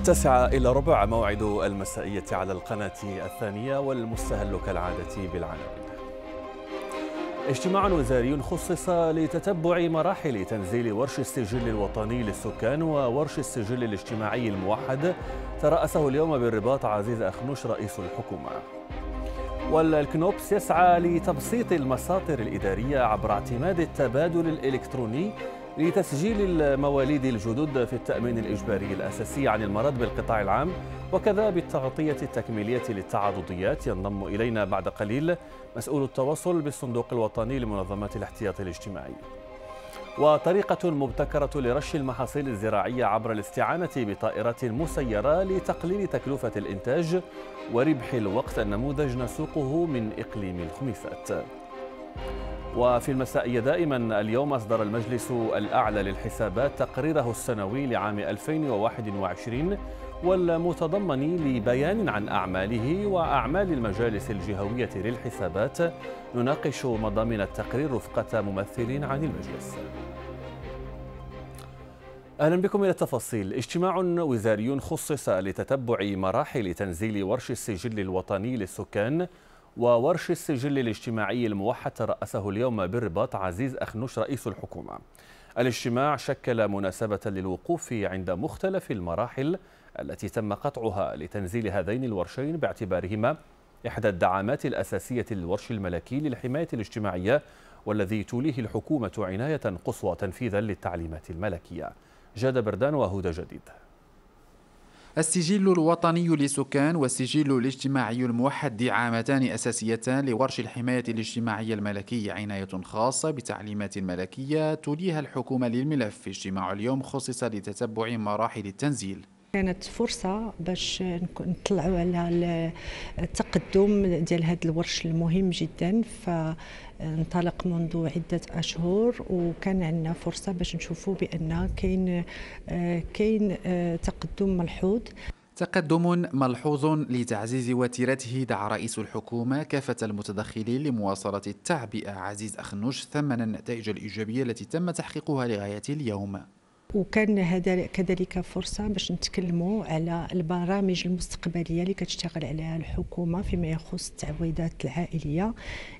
التاسعة إلى ربع موعد المسائية على القناة الثانية والمستهل كالعادة بالعناوين اجتماع وزاري خصص لتتبع مراحل تنزيل ورش السجل الوطني للسكان وورش السجل الاجتماعي الموحد ترأسه اليوم بالرباط عزيز أخنوش رئيس الحكومة والكنوبس يسعى لتبسيط المساطر الإدارية عبر اعتماد التبادل الإلكتروني لتسجيل المواليد الجدد في التأمين الإجباري الأساسي عن المرض بالقطاع العام وكذا بالتغطية التكميلية للتعاضديات ينضم إلينا بعد قليل مسؤول التواصل بالصندوق الوطني لمنظمات الاحتياط الاجتماعي وطريقة مبتكرة لرش المحاصيل الزراعية عبر الاستعانة بطائرات مسيرة لتقليل تكلفة الإنتاج وربح الوقت النموذج نسوقه من إقليم الخميسات وفي المسائية دائما اليوم أصدر المجلس الأعلى للحسابات تقريره السنوي لعام 2021 والمتضمن لبيان عن أعماله وأعمال المجالس الجهوية للحسابات نناقش مضامين التقرير رفقة ممثلين عن المجلس أهلا بكم إلى التفاصيل اجتماع وزاري خصص لتتبع مراحل تنزيل ورش السجل الوطني للسكان وورش السجل الاجتماعي الموحد ترأسه اليوم بالرباط عزيز أخنوش رئيس الحكومة الاجتماع شكل مناسبة للوقوف عند مختلف المراحل التي تم قطعها لتنزيل هذين الورشين باعتبارهما إحدى الدعامات الأساسية للورش الملكي للحماية الاجتماعية والذي توليه الحكومة عناية قصوى تنفيذا للتعليمات الملكية جاد بردان وهدى جديد السجل الوطني للسكان والسجل الاجتماعي الموحد دعامتان أساسيتان لورش الحماية الاجتماعية الملكية عناية خاصة بتعليمات ملكية توليها الحكومة للملف اجتماع اليوم خصص لتتبع مراحل التنزيل كانت فرصة باش نطلعوا على التقدم ديال هذا الورش المهم جدا فانطلق منذ عدة أشهر وكان عندنا فرصة باش نشوفوا بأن كاين آه، كاين آه، تقدم ملحوظ تقدم ملحوظ لتعزيز وتيرته دعا رئيس الحكومة كافة المتدخلين لمواصلة التعبئة آه، عزيز أخنوش ثمن النتائج الإيجابية التي تم تحقيقها لغاية اليوم وكان هذا كذلك فرصه باش نتكلموا على البرامج المستقبليه اللي كتشتغل عليها الحكومه فيما يخص التعويضات العائليه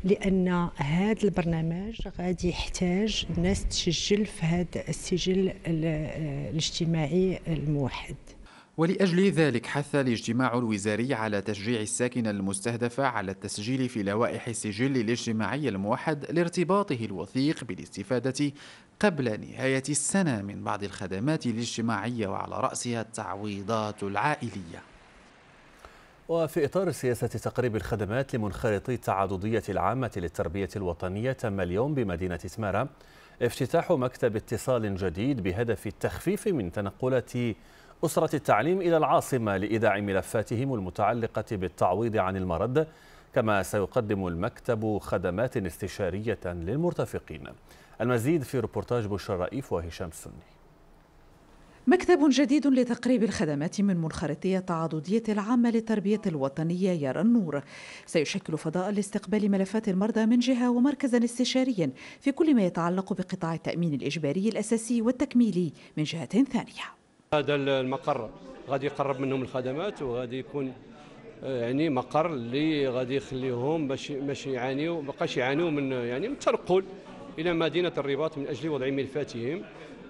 لان هذا البرنامج غادي يحتاج الناس تسجل في هذا السجل آه، الاجتماعي الموحد ولأجل ذلك حث الاجتماع الوزاري على تشجيع الساكنة المستهدفة على التسجيل في لوائح السجل الاجتماعي الموحد لارتباطه الوثيق بالاستفادة قبل نهاية السنة من بعض الخدمات الاجتماعية وعلى رأسها التعويضات العائلية وفي إطار سياسة تقريب الخدمات لمنخرطي التعاضدية العامة للتربية الوطنية تم اليوم بمدينة سمارة افتتاح مكتب اتصال جديد بهدف التخفيف من تنقلات أسرة التعليم إلى العاصمة لإيداع ملفاتهم المتعلقة بالتعويض عن المرض كما سيقدم المكتب خدمات استشارية للمرتفقين المزيد في ريبورتاج بشرى رئيف وهشام السني مكتب جديد لتقريب الخدمات من منخرطي التعاضدية العامة للتربية الوطنية يرى النور سيشكل فضاء لاستقبال ملفات المرضى من جهة ومركزا استشاريا في كل ما يتعلق بقطاع التأمين الإجباري الأساسي والتكميلي من جهة ثانية هذا المقر غادي يقرب منهم الخدمات وغادي يكون يعني مقر اللي غادي يخليهم باش ماشي يعانيو ما بقاش يعانيو من يعني من الترقل الى مدينه الرباط من اجل وضع ملفاتهم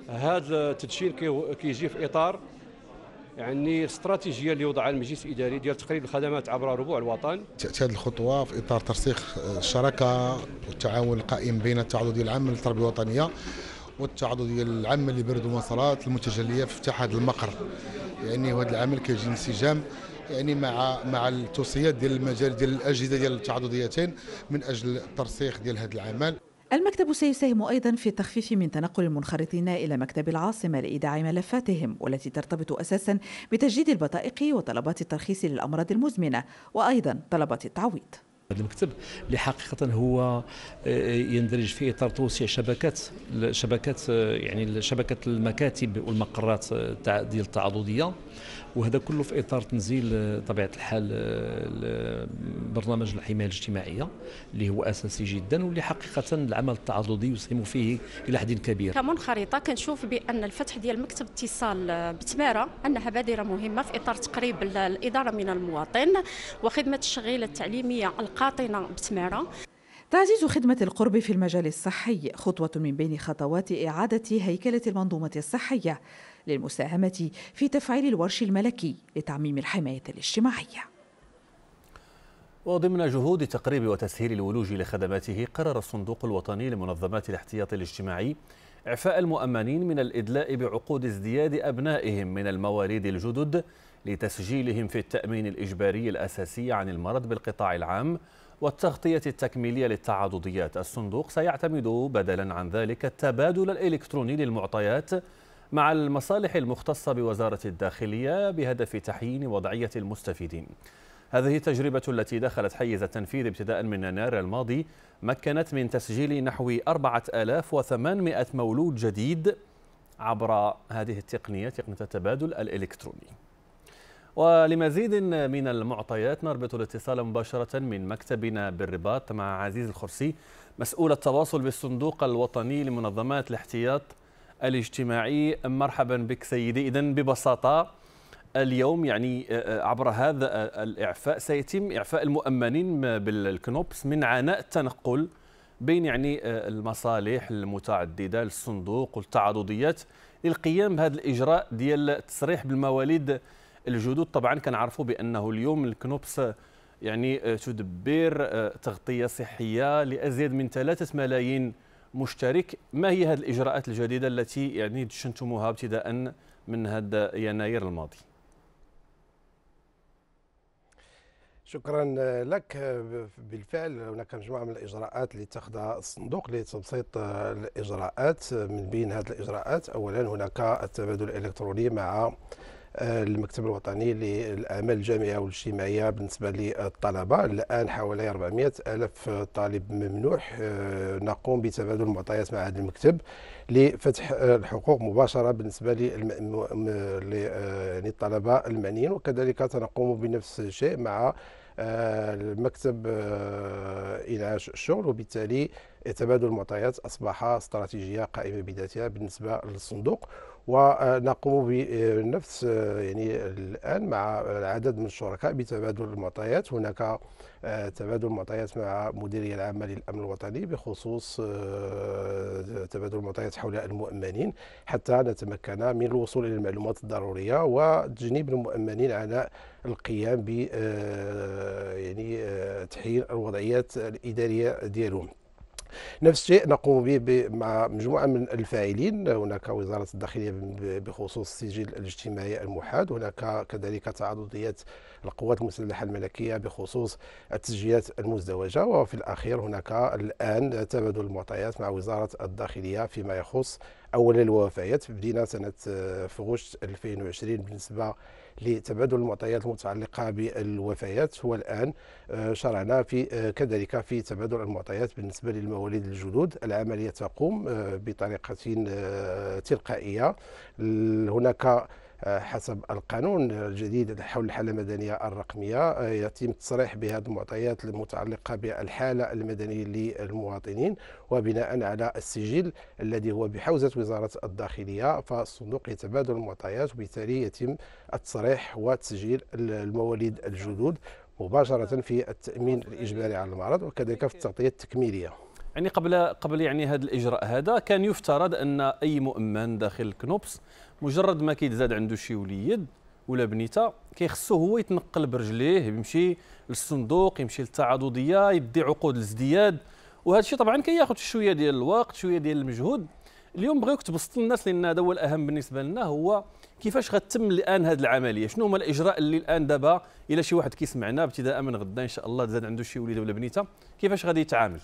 هذا التدشين كيجي في اطار يعني استراتيجيه اللي وضعها المجلس الاداري ديال تقريب الخدمات عبر ربوع الوطن. تاتي هذه الخطوه في اطار ترسيخ الشراكه آه، والتعاون القائم بين التعاضد العام للتربيه الوطنيه والتعاضد العام لبرد المواصلات المتجليه في افتتاح هذا المقر. يعني هذا العمل كيجي انسجام يعني مع مع التوصيات ديال المجال ديال الاجهزه ديال التعاضديتين من اجل الترسيخ ديال هذا العمل. المكتب سيساهم أيضا في التخفيف من تنقل المنخرطين إلى مكتب العاصمة لإيداع ملفاتهم والتي ترتبط أساسا بتجديد البطائق وطلبات الترخيص للأمراض المزمنة وأيضا طلبات التعويض هذا المكتب اللي حقيقه هو آه، يندرج في اطار توسيع شبكات شبكات آه، يعني شبكه المكاتب والمقرات آه، ديال التعاضديه وهذا كله في اطار تنزيل آه، طبيعه الحال آه، آه، برنامج الحمايه الاجتماعيه اللي هو اساسي جدا واللي حقيقه العمل التعاضدي يسهم فيه الى حد كبير. كمنخرطه كنشوف بان الفتح ديال مكتب اتصال بتماره انها بادره مهمه في اطار تقريب الاداره من المواطن وخدمه الشغيله التعليميه القاطنه بتماره. تعزيز خدمة القرب في المجال الصحي خطوة من بين خطوات إعادة هيكلة المنظومة الصحية للمساهمة في تفعيل الورش الملكي لتعميم الحماية الاجتماعية وضمن جهود تقريب وتسهيل الولوج لخدماته قرر الصندوق الوطني لمنظمات الاحتياط الاجتماعي إعفاء المؤمنين من الإدلاء بعقود ازدياد أبنائهم من المواليد الجدد لتسجيلهم في التأمين الإجباري الأساسي عن المرض بالقطاع العام والتغطية التكميلية للتعاضديات الصندوق سيعتمد بدلا عن ذلك التبادل الإلكتروني للمعطيات مع المصالح المختصة بوزارة الداخلية بهدف تحيين وضعية المستفيدين هذه التجربة التي دخلت حيز التنفيذ ابتداء من يناير الماضي مكنت من تسجيل نحو 4800 مولود جديد عبر هذه التقنية تقنية التبادل الإلكتروني ولمزيد من المعطيات نربط الاتصال مباشرة من مكتبنا بالرباط مع عزيز الخرسي مسؤول التواصل بالصندوق الوطني لمنظمات الاحتياط الاجتماعي مرحبا بك سيدي إذا ببساطة اليوم يعني آه، آه، عبر هذا آه، الإعفاء سيتم إعفاء المؤمنين بالكنوبس من عناء التنقل بين يعني المصالح المتعددة للصندوق والتعاضديات للقيام بهذا الإجراء ديال التصريح بالمواليد الجدد طبعا كنعرفوا بأنه اليوم الكنوبس يعني تدبر تغطية صحية لأزيد من 3 ملايين مشترك ما هي هذه الإجراءات الجديدة التي يعني دشنتموها ابتداء من هذا يناير الماضي شكرا لك بالفعل هناك مجموعه من الاجراءات اللي اتخذها الصندوق لتبسيط الاجراءات من بين هذه الاجراءات اولا هناك التبادل الالكتروني مع المكتب الوطني للأعمال الجامعية والاجتماعية بالنسبة للطلبة الآن حوالي 400 ألف طالب ممنوح آه، نقوم بتبادل المعطيات مع هذا المكتب لفتح آه، الحقوق مباشرة بالنسبة للطلبة آه، يعني المعنيين وكذلك تنقوم بنفس الشيء مع المكتب إنعاش الشغل وبالتالي تبادل المعطيات أصبح استراتيجية قائمة بذاتها بالنسبة للصندوق ونقوم بنفس آه، يعني الان مع العدد من الشركاء بتبادل المعطيات هناك آه، تبادل المعطيات مع مديريه العامه للامن الوطني بخصوص آه، تبادل المعطيات حول المؤمنين حتى نتمكن من الوصول الى المعلومات الضروريه وتجنيب المؤمنين على القيام ب يعني تحيين الوضعيات الاداريه ديالهم نفس الشيء نقوم به مع مجموعة من الفاعلين هناك وزارة الداخلية بخصوص السجل الاجتماعي المحاد هناك كذلك تعرضيات القوات المسلحة الملكية بخصوص التسجيلات المزدوجة وفي الأخير هناك الآن تبادل المعطيات مع وزارة الداخلية فيما يخص أولا الوفيات بدينا سنة فغشت 2020 بالنسبة لتبادل المعطيات المتعلقة بالوفيات والآن آه، شرعنا في آه، كذلك في تبادل المعطيات بالنسبة للمواليد الجدد العملية تقوم آه، بطريقة تلقائية هناك حسب القانون الجديد حول الحالة المدنية الرقمية آه، يتم التصريح بهذه المعطيات المتعلقة بالحالة المدنية للمواطنين وبناء على السجل الذي هو بحوزة وزارة الداخلية فالصندوق يتبادل المعطيات وبالتالي يتم التصريح وتسجيل المواليد الجدد مباشرة في التأمين الإجباري على المرض وكذلك في التغطية التكميلية يعني قبل قبل يعني هذا الاجراء هذا كان يفترض ان اي مؤمن داخل الكنوبس مجرد ما كيتزاد عنده شي وليد ولا بنيته كيخصو هو يتنقل برجليه يمشي للصندوق يمشي للتعاضديه يدي عقود الازدياد وهذا الشيء طبعا كياخذ كي شويه ديال الوقت شويه ديال المجهود اليوم بغيوك تبسط للناس لان هذا هو الاهم بالنسبه لنا هو كيفاش غتتم الان هذه العمليه شنو هما الاجراء اللي الان دابا الى شي واحد كيسمعنا ابتداء من غدا ان شاء الله زاد عنده شي وليده ولا بنيته كيفاش غادي يتعامل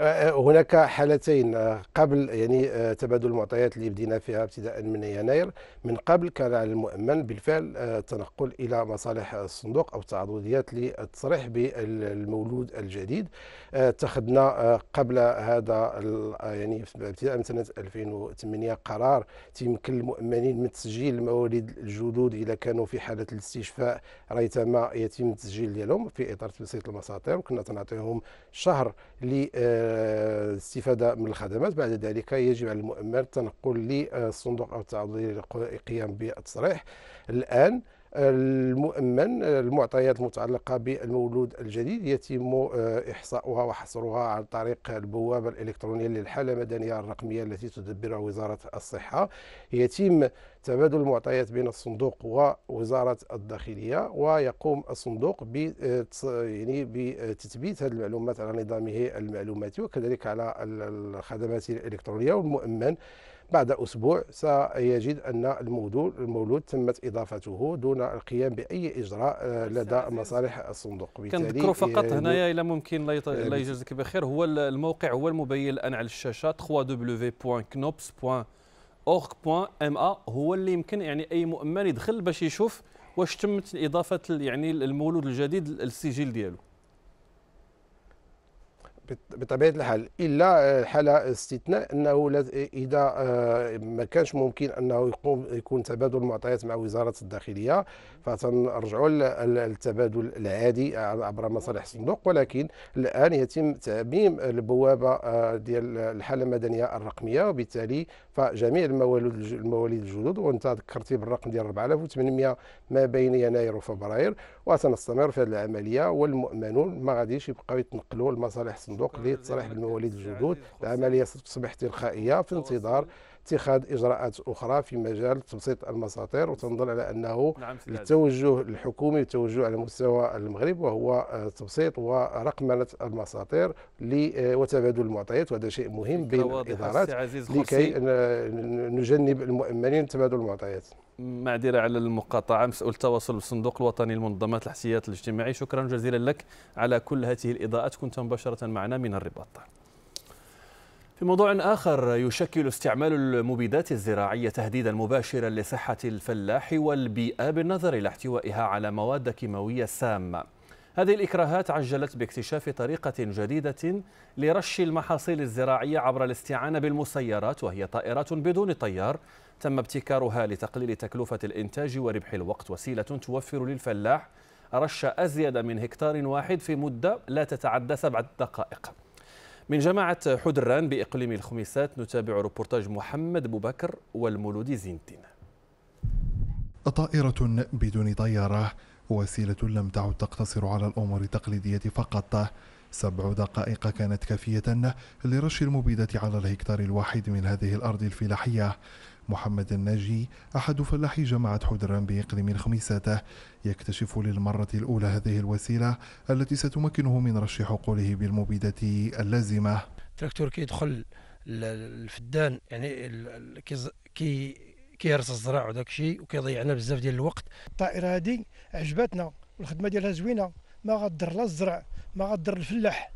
آه، هناك حالتين آه، قبل يعني آه، تبادل المعطيات اللي بدينا فيها ابتداء من يناير من قبل كان على المؤمن بالفعل التنقل الى مصالح الصندوق او التعاضديات للتصريح بالمولود الجديد اتخذنا قبل هذا يعني ابتداء من سنه 2008 قرار تيمكن المؤمنين من تسجيل المواليد الجدد اذا كانوا في حاله الاستشفاء ريثما يتم التسجيل ديالهم في اطار تبسيط المساطير وكنا تنعطيهم شهر ل الاستفادة من الخدمات بعد ذلك يجب على المؤمن التنقل للصندوق أو التعضير للقيام بالتصريح الآن المؤمن المعطيات المتعلقة بالمولود الجديد يتم آه، إحصاؤها وحصرها عن طريق البوابة الإلكترونية للحالة المدنية الرقمية التي تدبرها وزارة الصحة يتم تبادل المعطيات بين الصندوق ووزارة الداخلية ويقوم الصندوق يعني بتثبيت هذه المعلومات على نظامه المعلوماتي وكذلك على الخدمات الإلكترونية والمؤمن بعد أسبوع سيجد أن المولود, المولود تمت إضافته دون القيام بأي إجراء آه، لدى مصالح الصندوق كنذكروا فقط آه، هنايا إلى ممكن لا آه، يجازيك بخير هو الموقع هو المبين الآن على الشاشة www.knops.org.ma هو اللي يمكن يعني أي مؤمن يدخل باش يشوف واش تمت إضافة يعني المولود الجديد للسجل ديالو بطبيعه الحال الا حاله استثناء انه اذا آه، ما كانش ممكن انه يقوم يكون تبادل المعطيات مع وزاره الداخليه فتنرجعوا للتبادل العادي آه، عبر مصالح الصندوق ولكن الان يتم تعميم البوابه آه، ديال الحاله المدنيه الرقميه وبالتالي فجميع المواليد المواليد الجدد وانت ذكرتي بالرقم ديال 4800 ما بين يناير وفبراير وسنستمر في هذه العمليه والمؤمنون ما غاديش يبقاو يتنقلوا لمصالح الصندوق الصندوق لتصريح بالمواليد الجدد بعملية تصبيح تلقائية في انتظار اتخاذ اجراءات اخرى في مجال تبسيط المساطير وتنظر على انه نعم التوجه الحكومي التوجه على مستوى المغرب وهو آه، تبسيط ورقمنه المساطير آه، وتبادل المعطيات وهذا شيء مهم بين الادارات لكي نجنب المؤمنين تبادل المعطيات معذره على المقاطعه مسؤول التواصل بالصندوق الوطني لمنظمات الحسيات الاجتماعي شكرا جزيلا لك على كل هذه الاضاءات كنت مباشره معنا من الرباط في موضوع آخر يشكل استعمال المبيدات الزراعية تهديدا مباشرا لصحة الفلاح والبيئة بالنظر إلى احتوائها على مواد كيماوية سامة هذه الإكراهات عجلت باكتشاف طريقة جديدة لرش المحاصيل الزراعية عبر الاستعانة بالمسيرات وهي طائرات بدون طيار تم ابتكارها لتقليل تكلفة الإنتاج وربح الوقت وسيلة توفر للفلاح رش أزيد من هكتار واحد في مدة لا تتعدى سبع دقائق من جماعة حدران بإقليم الخميسات نتابع روبورتاج محمد بكر والمولود زينتين طائرة بدون طيارة وسيلة لم تعد تقتصر على الأمور التقليدية فقط سبع دقائق كانت كافية لرش المبيدة على الهكتار الواحد من هذه الأرض الفلاحية محمد الناجي أحد فلاحي جماعة حدران بإقليم الخميساتة يكتشف للمرة الأولى هذه الوسيلة التي ستمكنه من رش حقوله بالمبيدة اللازمة تراكتور يدخل الفدان يعني كي كيهرس الزراعه وداك الشيء وكيضيعنا بزاف ديال الوقت الطائره هذه عجبتنا والخدمه ديالها زوينه ما غدر لا الزرع ما غدر الفلاح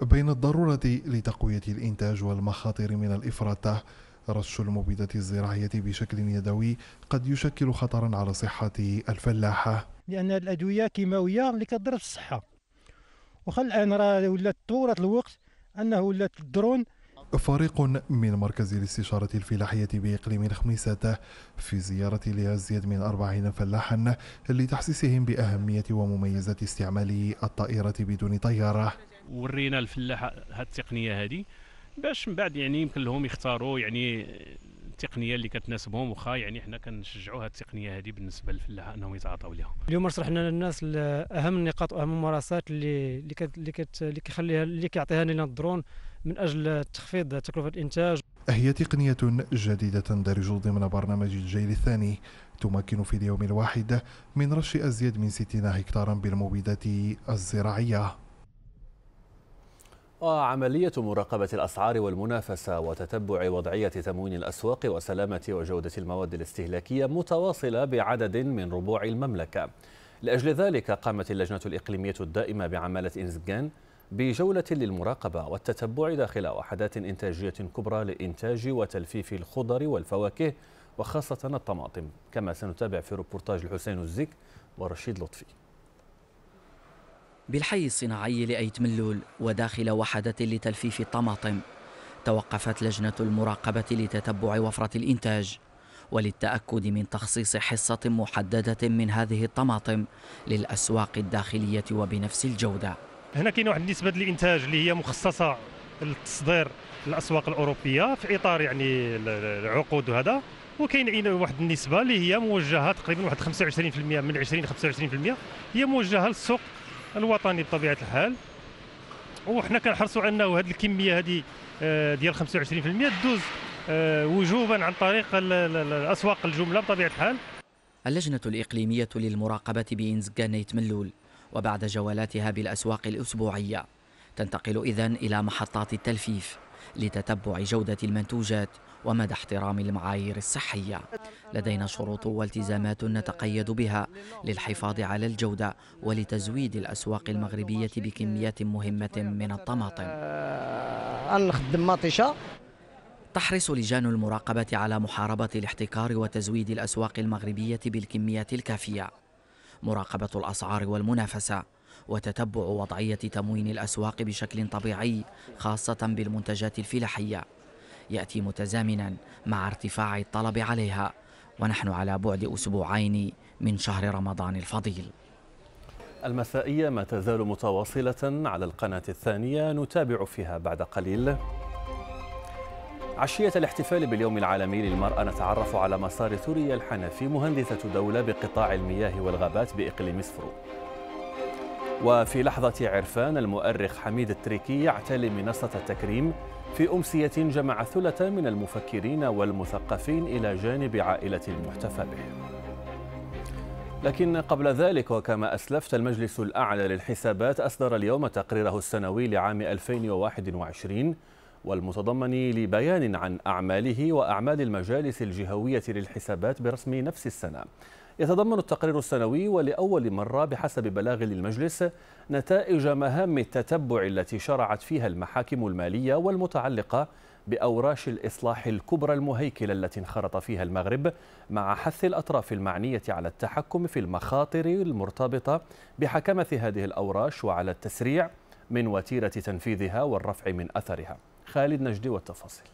بين الضروره لتقويه الانتاج والمخاطر من الافراط رش المبيدات الزراعية بشكل يدوي قد يشكل خطرا على صحة الفلاحة لأن الأدوية كيماوية اللي كتضر الصحة وخا الآن راه ولات طورت الوقت أنه ولات الدرون فريق من مركز الاستشارة الفلاحية بإقليم الخميسات في زيارة لأزيد من أربعين فلاحا لتحسيسهم بأهمية ومميزات استعمال الطائرة بدون طيارة ورينا الفلاح هذه التقنية هذه باش من بعد يعني يمكن لهم يختاروا يعني التقنيه اللي كتناسبهم واخا يعني حنا كنشجعوا هذه التقنيه هذه بالنسبه للفلاحه انهم يتعاطوا ليها اليوم شرحنا للناس اهم النقاط واهم الممارسات اللي اللي كت اللي, كت اللي كيخليها اللي كيعطيها لنا الدرون من اجل تخفيض تكلفه الانتاج هي تقنية جديدة تندرج ضمن برنامج الجيل الثاني تمكن في اليوم الواحد من رش أزيد من 60 هكتارا بالمبيدات الزراعية وعملية مراقبة الأسعار والمنافسة وتتبع وضعية تموين الأسواق وسلامة وجودة المواد الاستهلاكية متواصلة بعدد من ربوع المملكة لأجل ذلك قامت اللجنة الإقليمية الدائمة بعمالة إنزجان بجولة للمراقبة والتتبع داخل وحدات إنتاجية كبرى لإنتاج وتلفيف الخضر والفواكه وخاصة الطماطم كما سنتابع في روبورتاج الحسين الزك ورشيد لطفي بالحي الصناعي لأيت ملول وداخل وحدة لتلفيف الطماطم توقفت لجنة المراقبة لتتبع وفرة الإنتاج وللتأكد من تخصيص حصة محددة من هذه الطماطم للأسواق الداخلية وبنفس الجودة هنا كاين واحد النسبة للإنتاج اللي هي مخصصة للتصدير للأسواق الأوروبية في إطار يعني العقود وهذا وكاين واحد النسبة اللي هي موجهة تقريبا واحد 25% من 20 25% هي موجهة للسوق الوطني بطبيعه الحال وحنا كنحرصوا انه هذه الكميه هذه آه، ديال 25% تدوز آه، وجوبا عن طريق الاسواق الجمله بطبيعه الحال اللجنة الإقليمية للمراقبة بإنزكا نيت ملول وبعد جولاتها بالأسواق الأسبوعية تنتقل اذا إلى محطات التلفيف لتتبع جودة المنتوجات ومدى احترام المعايير الصحية لدينا شروط والتزامات نتقيد بها للحفاظ على الجودة ولتزويد الأسواق المغربية بكميات مهمة من الطماطم آه، تحرص لجان المراقبة على محاربة الاحتكار وتزويد الأسواق المغربية بالكميات الكافية مراقبة الأسعار والمنافسة وتتبع وضعية تموين الأسواق بشكل طبيعي خاصة بالمنتجات الفلاحية يأتي متزامنا مع ارتفاع الطلب عليها ونحن على بعد أسبوعين من شهر رمضان الفضيل المسائية ما تزال متواصلة على القناة الثانية نتابع فيها بعد قليل عشية الاحتفال باليوم العالمي للمرأة نتعرف على مسار ثريا الحنفي مهندسة دولة بقطاع المياه والغابات بإقليم سفرو وفي لحظة عرفان المؤرخ حميد التريكي يعتلي منصة التكريم في أمسية جمع ثلة من المفكرين والمثقفين إلى جانب عائلة المحتفى به لكن قبل ذلك وكما أسلفت المجلس الأعلى للحسابات أصدر اليوم تقريره السنوي لعام 2021 والمتضمن لبيان عن أعماله وأعمال المجالس الجهوية للحسابات برسم نفس السنة يتضمن التقرير السنوي ولأول مرة بحسب بلاغ للمجلس نتائج مهام التتبع التي شرعت فيها المحاكم المالية والمتعلقة بأوراش الإصلاح الكبرى المهيكلة التي انخرط فيها المغرب مع حث الأطراف المعنية على التحكم في المخاطر المرتبطة بحكمة هذه الأوراش وعلى التسريع من وتيرة تنفيذها والرفع من أثرها خالد نجدي والتفاصيل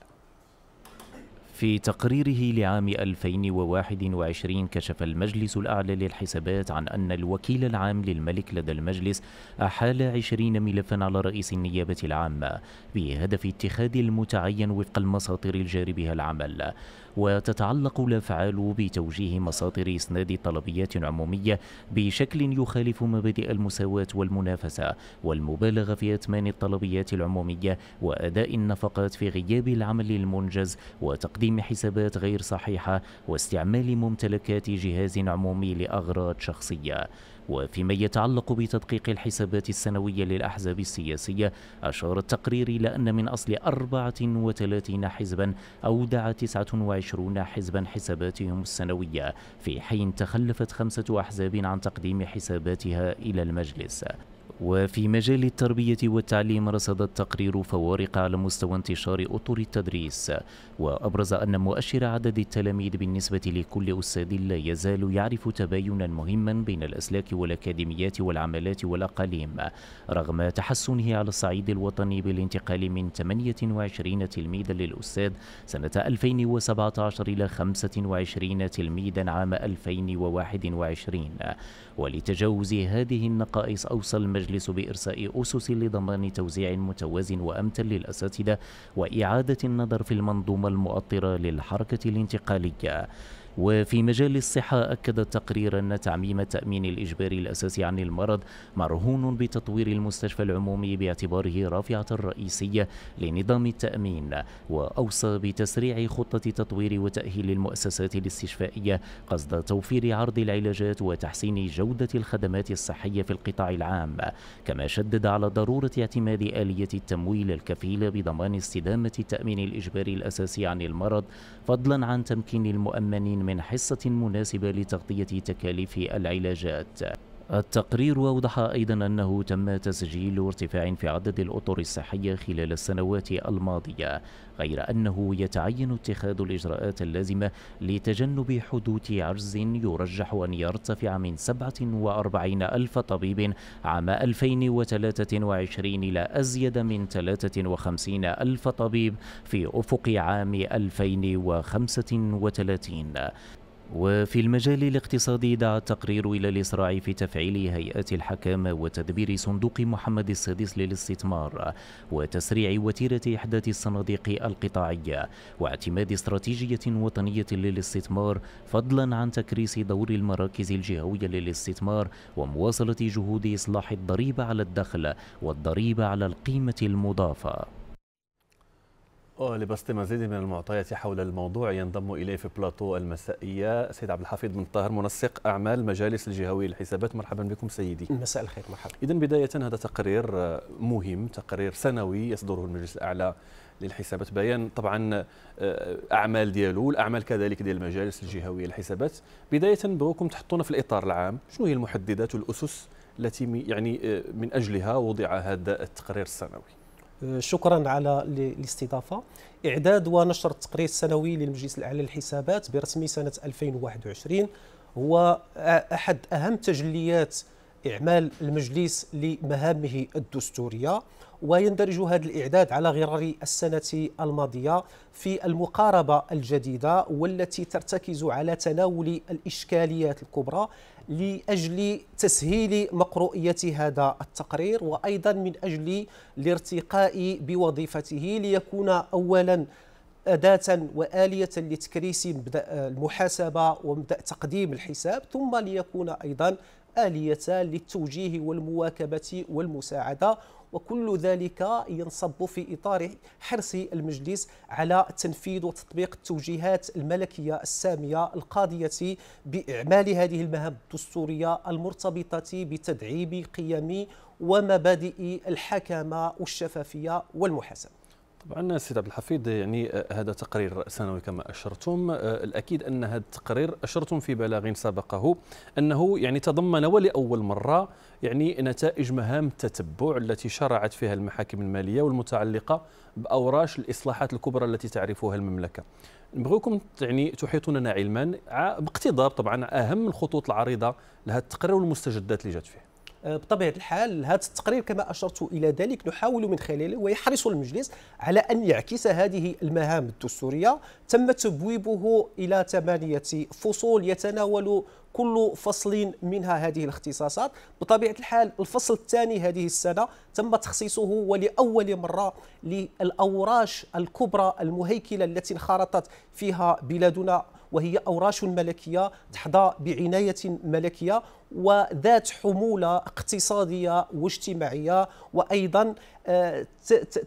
في تقريره لعام 2021 كشف المجلس الأعلى للحسابات عن أن الوكيل العام للملك لدى المجلس أحال 20 ملفا على رئيس النيابة العامة بهدف اتخاذ المتعين وفق المساطر الجاري بها العمل وتتعلق الأفعال بتوجيه مساطر إسناد طلبيات عمومية بشكل يخالف مبادئ المساواة والمنافسة والمبالغة في أتمان الطلبيات العمومية وأداء النفقات في غياب العمل المنجز وتقديم تقديم حسابات غير صحيحة واستعمال ممتلكات جهاز عمومي لأغراض شخصية وفيما يتعلق بتدقيق الحسابات السنوية للأحزاب السياسية أشار التقرير إلى أن من أصل 34 حزبا أودع 29 حزبا حساباتهم السنوية في حين تخلفت خمسة أحزاب عن تقديم حساباتها إلى المجلس وفي مجال التربية والتعليم رصد التقرير فوارق على مستوى انتشار أطر التدريس وأبرز أن مؤشر عدد التلاميذ بالنسبة لكل أستاذ لا يزال يعرف تباينا مهما بين الأسلاك والأكاديميات والعملات والأقاليم رغم تحسنه على الصعيد الوطني بالانتقال من 28 تلميذا للأستاذ سنة 2017 إلى 25 تلميذا عام 2021 ولتجاوز هذه النقائص أوصى المجلس بإرساء أسس لضمان توزيع متوازن وأمتل للأساتذة وإعادة النظر في المنظومة والمؤطرة للحركة الانتقالية وفي مجال الصحة أكد التقرير أن تعميم التأمين الإجباري الأساسي عن المرض مرهون بتطوير المستشفى العمومي باعتباره رافعة رئيسية لنظام التأمين وأوصى بتسريع خطة تطوير وتأهيل المؤسسات الاستشفائية قصد توفير عرض العلاجات وتحسين جودة الخدمات الصحية في القطاع العام كما شدد على ضرورة اعتماد آلية التمويل الكفيلة بضمان استدامة التأمين الإجباري الأساسي عن المرض فضلا عن تمكين المؤمنين من حصة مناسبة لتغطية تكاليف العلاجات التقرير أوضح أيضا أنه تم تسجيل ارتفاع في عدد الأطر الصحية خلال السنوات الماضية غير أنه يتعين اتخاذ الإجراءات اللازمة لتجنب حدوث عجز يرجح أن يرتفع من 47 ألف طبيب عام 2023 إلى أزيد من 53 ألف طبيب في أفق عام 2035 وفي المجال الاقتصادي دعا التقرير إلى الإسراع في تفعيل هيئة الحكامة وتدبير صندوق محمد السادس للاستثمار وتسريع وتيرة إحداث الصناديق القطاعية واعتماد استراتيجية وطنية للاستثمار فضلا عن تكريس دور المراكز الجهوية للاستثمار ومواصلة جهود إصلاح الضريبة على الدخل والضريبة على القيمة المضافة ولبسط مزيد من المعطيات حول الموضوع ينضم إليه في بلاطو المسائية سيد عبد الحفيظ بن طاهر منسق أعمال مجالس الجهوي للحسابات مرحبا بكم سيدي مساء الخير مرحبا إذا بداية هذا تقرير مهم تقرير سنوي يصدره المجلس الأعلى للحسابات بيان طبعا آه، اعمال ديالو والاعمال كذلك ديال المجالس الجهويه للحسابات بدايه بغوكم تحطونا في الاطار العام شنو هي المحددات والاسس التي يعني آه، من اجلها وضع هذا التقرير السنوي آه، شكرا على الاستضافه اعداد ونشر التقرير السنوي للمجلس الاعلى للحسابات برسم سنه 2021 هو احد اهم تجليات إعمال المجلس لمهامه الدستورية ويندرج هذا الإعداد على غرار السنة الماضية في المقاربة الجديدة والتي ترتكز على تناول الإشكاليات الكبرى لأجل تسهيل مقروئية هذا التقرير وأيضا من أجل الارتقاء بوظيفته ليكون أولا أداة وآلية لتكريس مبدأ المحاسبة ومبدأ تقديم الحساب ثم ليكون أيضا آلية للتوجيه والمواكبة والمساعدة وكل ذلك ينصب في إطار حرص المجلس على تنفيذ وتطبيق التوجيهات الملكية السامية القاضية بإعمال هذه المهام الدستورية المرتبطة بتدعيم قيم ومبادئ الحكامة والشفافية والمحاسبة طبعا سيد عبد الحفيظ يعني آه، هذا تقرير سنوي كما اشرتم آه، الاكيد ان هذا التقرير اشرتم في بلاغ سبقه انه يعني تضمن ولاول مره يعني نتائج مهام التتبع التي شرعت فيها المحاكم الماليه والمتعلقه باوراش الاصلاحات الكبرى التي تعرفها المملكه نبغيكم يعني تحيطوننا علما باقتضاب طبعا اهم الخطوط العريضه لهذا التقرير والمستجدات اللي جات فيه آه، بطبيعه الحال هذا التقرير كما اشرت الى ذلك نحاول من خلاله ويحرص المجلس على ان يعكس هذه المهام الدستوريه تم تبويبه الى ثمانيه فصول يتناول كل فصل منها هذه الاختصاصات بطبيعة الحال الفصل الثاني هذه السنة تم تخصيصه ولأول مرة للأوراش الكبرى المهيكلة التي انخرطت فيها بلادنا وهي أوراش ملكية تحظى بعناية ملكية وذات حمولة اقتصادية واجتماعية وأيضا آه،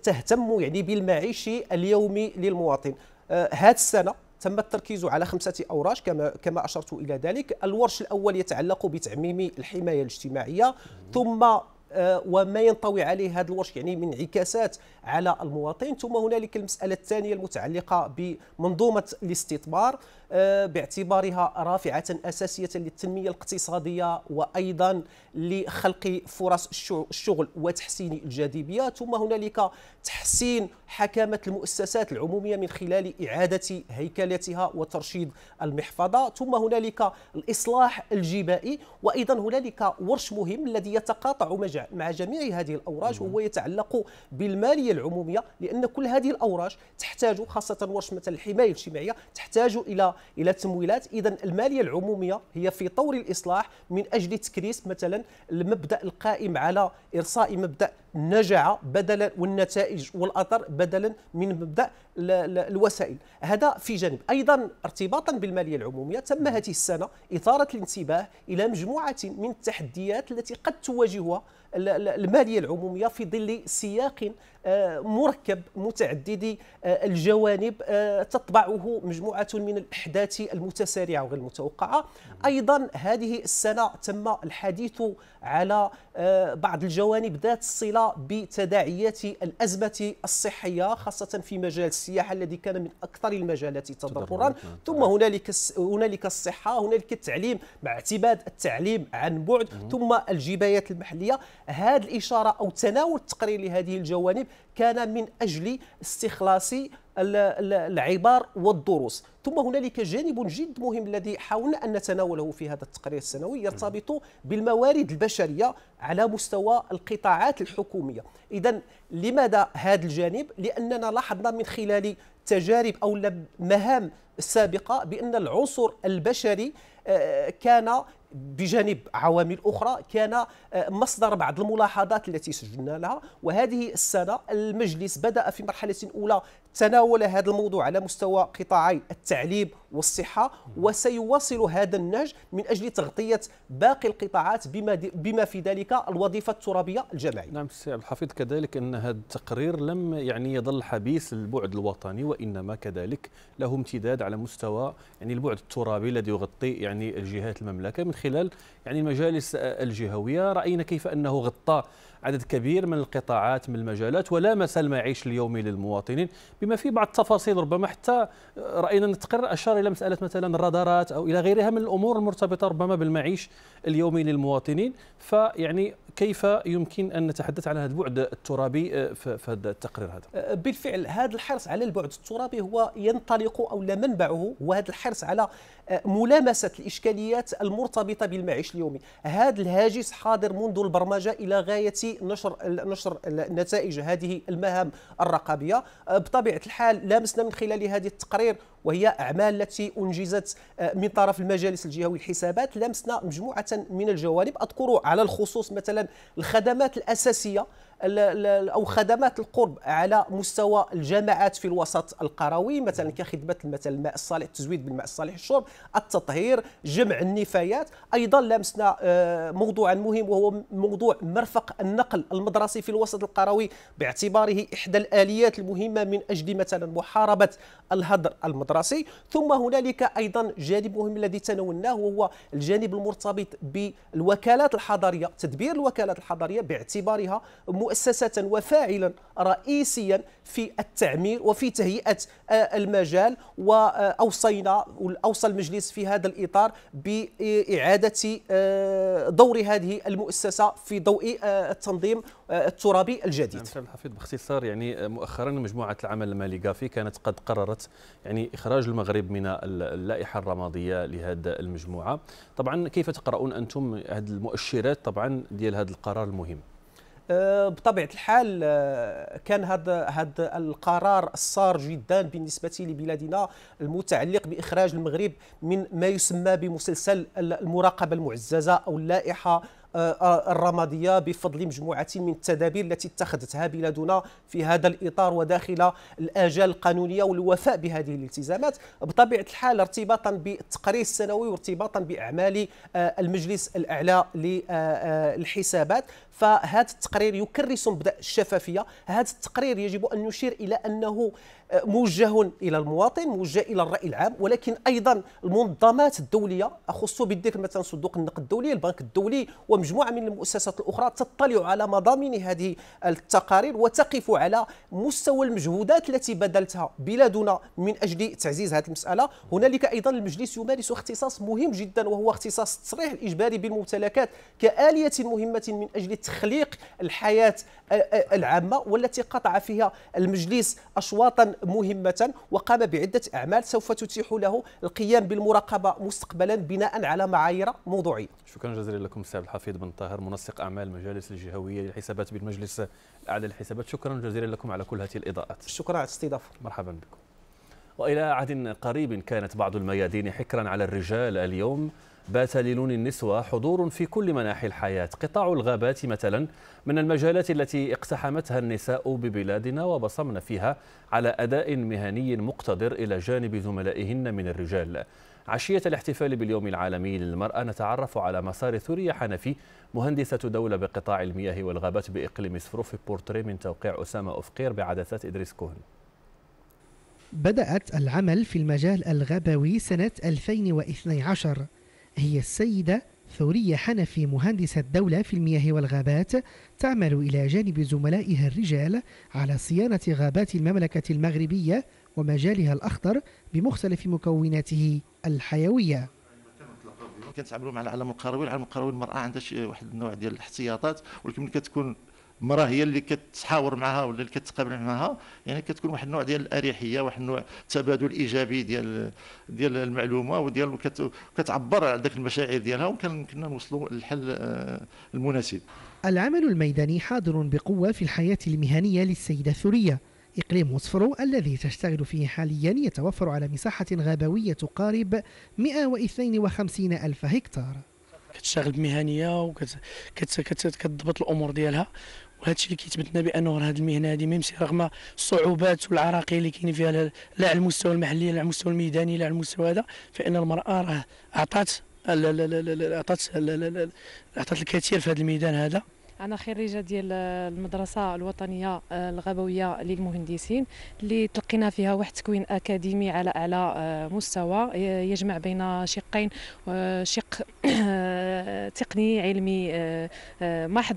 تهتم يعني بالمعيش اليومي للمواطن آه، هذه السنة تم التركيز على خمسة أوراش كما كما أشرت إلى ذلك، الورش الأول يتعلق بتعميم الحماية الاجتماعية، ثم آه، وما ينطوي عليه هذا الورش يعني من انعكاسات على المواطن ثم هنالك المسألة الثانية المتعلقة بمنظومة الاستثمار آه، باعتبارها رافعة أساسية للتنمية الاقتصادية وأيضا لخلق فرص الشغل وتحسين الجاذبية ثم هنالك تحسين حكامة المؤسسات العمومية من خلال إعادة هيكلتها وترشيد المحفظة ثم هنالك الإصلاح الجبائي وأيضا هنالك ورش مهم الذي يتقاطع مع جميع هذه الأوراش وهو يتعلق بالمالية العمومية لأن كل هذه الأوراش تحتاج خاصة ورش مثل الحماية الاجتماعية تحتاج إلى الى تمويلات اذا الماليه العموميه هي في طور الاصلاح من اجل تكريس مثلا المبدا القائم على ارساء مبدا النجعه بدلا والنتائج والاثر بدلا من مبدا الوسائل هذا في جانب ايضا ارتباطا بالماليه العموميه تم هذه السنه اثاره الانتباه الى مجموعه من التحديات التي قد تواجهها الماليه العموميه في ظل سياق آه، مركب متعدد آه، الجوانب آه، تطبعه مجموعه من الاحداث المتسارعه وغير المتوقعه ايضا هذه السنه تم الحديث على بعض الجوانب ذات الصله بتداعيات الازمه الصحيه خاصه في مجال السياحه الذي كان من اكثر المجالات تضررا ثم هنالك هنالك الصحه هنالك التعليم مع اعتماد التعليم عن بعد ثم الجبايات المحليه هذه الإشارة أو تناول التقرير لهذه الجوانب كان من أجل استخلاص العبار والدروس ثم هنالك جانب جد مهم الذي حاولنا أن نتناوله في هذا التقرير السنوي يرتبط بالموارد البشرية على مستوى القطاعات الحكومية إذا لماذا هذا الجانب؟ لأننا لاحظنا من خلال تجارب أو مهام السابقة بأن العنصر البشري آه، كان بجانب عوامل اخرى كان آه، مصدر بعض الملاحظات التي سجلنا لها وهذه السنه المجلس بدا في مرحله اولى تناول هذا الموضوع على مستوى قطاعي التعليم والصحه وسيواصل هذا النهج من اجل تغطيه باقي القطاعات بما بما في ذلك الوظيفه الترابيه الجماعيه. نعم سي عبد الحفيظ كذلك ان هذا التقرير لم يعني يظل حبيس البعد الوطني وانما كذلك له امتداد على مستوى يعني البعد الترابي الذي يغطي يعني جهات المملكه من خلال يعني المجالس الجهويه راينا كيف انه غطى عدد كبير من القطاعات من المجالات ولامس المعيش اليومي للمواطنين بما في بعض التفاصيل ربما حتى راينا التقرير اشار الى مساله مثلا الرادارات او الى غيرها من الامور المرتبطه ربما بالمعيش اليومي للمواطنين فيعني كيف يمكن ان نتحدث على هذا البعد الترابي آه، في هذا التقرير هذا آه، بالفعل هذا الحرص على البعد الترابي هو ينطلق او لا منبعه هو هذا الحرص على آه، ملامسه الاشكاليات المرتبطه بالمعيش اليومي هذا الهاجس حاضر منذ البرمجه الى غايه في نشر نشر نتائج هذه المهام الرقابيه أه، بطبيعه الحال لامسنا من خلال هذه التقرير وهي اعمال التي انجزت أه، من طرف المجالس الجهوي الحسابات لامسنا مجموعه من الجوانب اذكر على الخصوص مثلا الخدمات الاساسيه او خدمات القرب على مستوى الجماعات في الوسط القروي مثلا كخدمه مثلا الماء الصالح التزويد بالماء الصالح الشرب التطهير جمع النفايات ايضا لمسنا آه، موضوعا مهم وهو موضوع مرفق النقل المدرسي في الوسط القروي باعتباره احدى الاليات المهمه من اجل مثلا محاربه الهدر المدرسي ثم هنالك ايضا جانب مهم الذي تناولناه وهو الجانب المرتبط بالوكالات الحضاريه تدبير الوكالات الحضاريه باعتبارها مؤسسة وفاعلا رئيسيا في التعمير وفي تهيئة آه، المجال وأوصينا أوصى المجلس في هذا الإطار بإعادة آه، دور هذه المؤسسة في ضوء آه، التنظيم الترابي الجديد. نعم الحفيظ باختصار يعني مؤخرا مجموعة العمل المالي كافي كانت قد قررت يعني إخراج المغرب من اللائحة الرمادية لهذا المجموعة. طبعا كيف تقرؤون أنتم هذه المؤشرات طبعا ديال هذا القرار المهم؟ آه، بطبيعه الحال آه، كان هذا هذا القرار الصار جدا بالنسبه لبلادنا المتعلق باخراج المغرب من ما يسمى بمسلسل المراقبه المعززه او اللائحه آه، آه، الرماديه بفضل مجموعه من التدابير التي اتخذتها بلادنا في هذا الاطار وداخل الاجال القانونيه والوفاء بهذه الالتزامات بطبيعه الحال ارتباطا بالتقرير السنوي وارتباطا باعمال آه، المجلس الاعلى للحسابات فهذا التقرير يكرس مبدا الشفافيه هذا التقرير يجب ان نشير الى انه موجه الى المواطن موجه الى الراي العام ولكن ايضا المنظمات الدوليه اخص بالذكر مثلا صندوق النقد الدولي البنك الدولي ومجموعه من المؤسسات الاخرى تطلع على مضامين هذه التقارير وتقف على مستوى المجهودات التي بذلتها بلادنا من اجل تعزيز هذه المساله هنالك ايضا المجلس يمارس اختصاص مهم جدا وهو اختصاص التصريح الاجباري بالممتلكات كاليه مهمه من اجل تخليق الحياه العامه والتي قطع فيها المجلس اشواطا مهمة وقام بعدة أعمال سوف تتيح له القيام بالمراقبة مستقبلا بناء على معايير موضوعية شكرا جزيلا لكم سعد الحفيظ بن طاهر منسق أعمال المجالس الجهوية للحسابات بالمجلس الأعلى للحسابات شكرا جزيلا لكم على كل هذه الإضاءات شكرا على الاستضافة مرحبا بكم وإلى عهد قريب كانت بعض الميادين حكرا على الرجال اليوم بات للون النسوة حضور في كل مناحي الحياة قطاع الغابات مثلا من المجالات التي اقتحمتها النساء ببلادنا وبصمن فيها على أداء مهني مقتدر إلى جانب زملائهن من الرجال عشية الاحتفال باليوم العالمي للمرأة نتعرف على مسار ثريا حنفي مهندسة دولة بقطاع المياه والغابات بإقليم سفروف بورتري من توقيع أسامة أفقير بعدسات إدريس كوهن بدأت العمل في المجال الغابوي سنة 2012 هي السيدة ثورية حنفي مهندسة دولة في المياه والغابات تعمل إلى جانب زملائها الرجال على صيانة غابات المملكة المغربية ومجالها الأخضر بمختلف مكوناته الحيوية كنتعاملوا مع العالم القروي العالم القروي المراه عندها واحد النوع ديال الاحتياطات ولكن كتكون المراه هي اللي كتحاور معها ولا اللي كتقابل معها يعني كتكون واحد النوع ديال الاريحيه واحد النوع تبادل ايجابي ديال ديال المعلومه وديال كتعبر على ذاك المشاعر ديالها وكنا نوصلوا للحل آه، المناسب العمل الميداني حاضر بقوه في الحياه المهنيه للسيده ثريه إقليم وصفرو الذي تشتغل فيه حاليا يتوفر على مساحة غابوية تقارب 152 ألف هكتار كتشتغل بمهنيه وكتضبط الامور ديالها وهذا الشيء اللي كيثبتنا بانه هذه المهنه هذه ميمسي رغم الصعوبات والعراقيل اللي كاينين فيها لا على المستوى المحلي لا على المستوى الميداني لا على المستوى هذا فان المراه راه اعطات اعطات اعطات الكثير في هذا الميدان هذا انا خريجه ديال المدرسه الوطنيه آه، الغابويه للمهندسين اللي تلقينا فيها واحد التكوين اكاديمي على اعلى آه، مستوى يجمع بين شقين شق تقني علمي آه، محض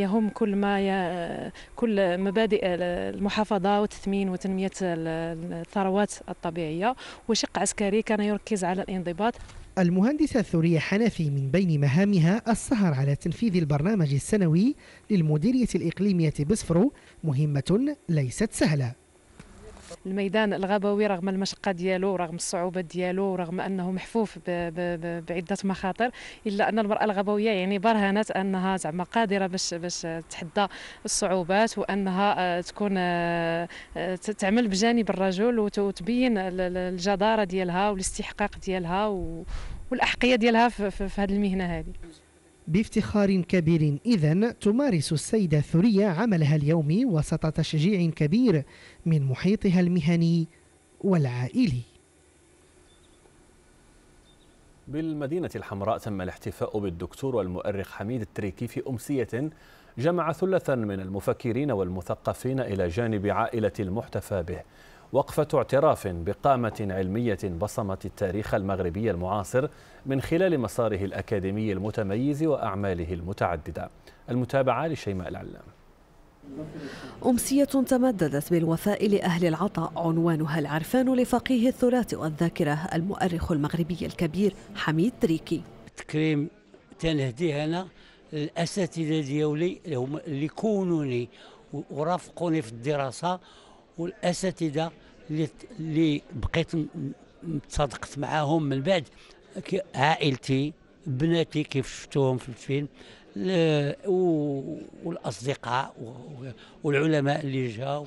يهم كل ما ي... كل مبادئ المحافظه وتثمين وتنميه الثروات الطبيعيه وشق عسكري كان يركز على الانضباط المهندسة الثورية حنفي من بين مهامها السهر على تنفيذ البرنامج السنوي للمديرية الإقليمية بصفرو مهمة ليست سهلة الميدان الغابوي رغم المشقه ديالو ورغم الصعوبات ديالو ورغم انه محفوف بعده مخاطر الا ان المراه الغابويه يعني برهنت انها زعما قادره باش باش تتحدى الصعوبات وانها آه، تكون آه، آه، تعمل بجانب الرجل وتبين الجداره ديالها والاستحقاق ديالها والاحقيه ديالها في هذه المهنه هذه بافتخار كبير إذا تمارس السيدة ثريا عملها اليومي وسط تشجيع كبير من محيطها المهني والعائلي بالمدينة الحمراء تم الاحتفاء بالدكتور والمؤرخ حميد التريكي في أمسية جمع ثلة من المفكرين والمثقفين إلى جانب عائلة المحتفى به وقفة اعتراف بقامة علمية بصمت التاريخ المغربي المعاصر من خلال مساره الأكاديمي المتميز وأعماله المتعددة المتابعة لشيماء العلام أمسية تمددت بالوفاء لأهل العطاء عنوانها العرفان لفقيه التراث والذاكرة المؤرخ المغربي الكبير حميد تريكي تكريم تنهديه أنا الأساتذة ديولي اللي كونوني ورافقوني في الدراسة والاساتذه اللي اللي بقيت تصادقت معاهم من بعد عائلتي بناتي كيف شفتوهم في الفيلم والاصدقاء والعلماء اللي جاوا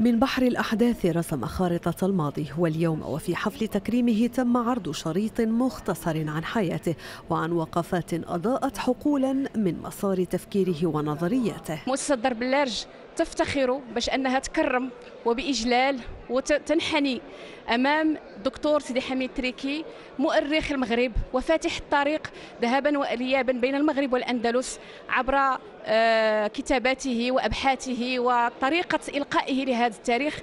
من بحر الاحداث رسم خارطه الماضي واليوم وفي حفل تكريمه تم عرض شريط مختصر عن حياته وعن وقفات اضاءت حقولا من مسار تفكيره ونظرياته مؤسسه درب اللرج تفتخر باش انها تكرم وباجلال وتنحني امام دكتور سيدي حميد تريكي مؤرخ المغرب وفاتح الطريق ذهابا وايابا بين المغرب والاندلس عبر آه، كتاباته وأبحاثه وطريقة إلقائه لهذا التاريخ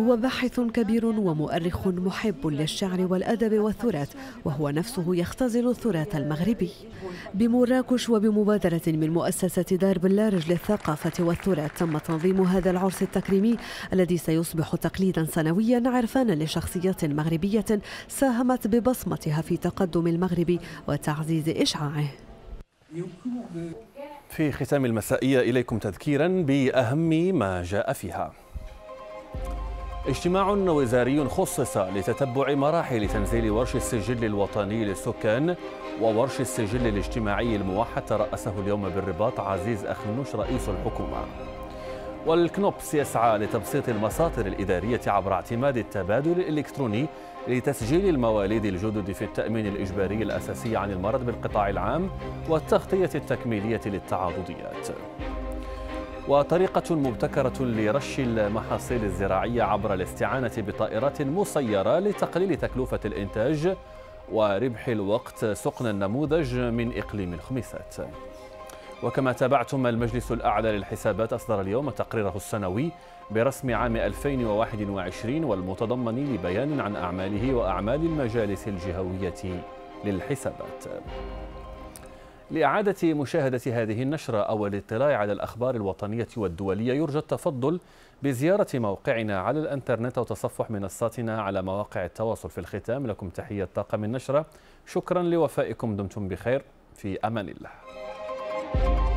هو باحث كبير ومؤرخ محب للشعر والأدب والتراث وهو نفسه يختزل التراث المغربي بمراكش وبمبادرة من مؤسسة دار بلارج للثقافة والتراث تم تنظيم هذا العرس التكريمي الذي سيصبح تقليدا سنويا عرفانا لشخصيات مغربية ساهمت ببصمتها في تقدم المغرب وتعزيز إشعاعه في ختام المسائية إليكم تذكيرا بأهم ما جاء فيها اجتماع وزاري خصص لتتبع مراحل تنزيل ورش السجل الوطني للسكان وورش السجل الاجتماعي الموحد ترأسه اليوم بالرباط عزيز أخنوش رئيس الحكومة والكنوبس يسعى لتبسيط المساطر الإدارية عبر اعتماد التبادل الإلكتروني لتسجيل المواليد الجدد في التأمين الإجباري الأساسي عن المرض بالقطاع العام والتغطية التكميلية للتعاضديات وطريقة مبتكرة لرش المحاصيل الزراعية عبر الاستعانة بطائرات مسيرة لتقليل تكلفة الإنتاج وربح الوقت سقنا النموذج من إقليم الخميسات وكما تابعتم المجلس الأعلى للحسابات أصدر اليوم تقريره السنوي برسم عام 2021 والمتضمن لبيان عن أعماله وأعمال المجالس الجهوية للحسابات لإعادة مشاهدة هذه النشرة أو الاطلاع على الأخبار الوطنية والدولية يرجى التفضل بزيارة موقعنا على الأنترنت وتصفح منصاتنا على مواقع التواصل في الختام لكم تحية طاقم النشرة شكرا لوفائكم دمتم بخير في أمان الله you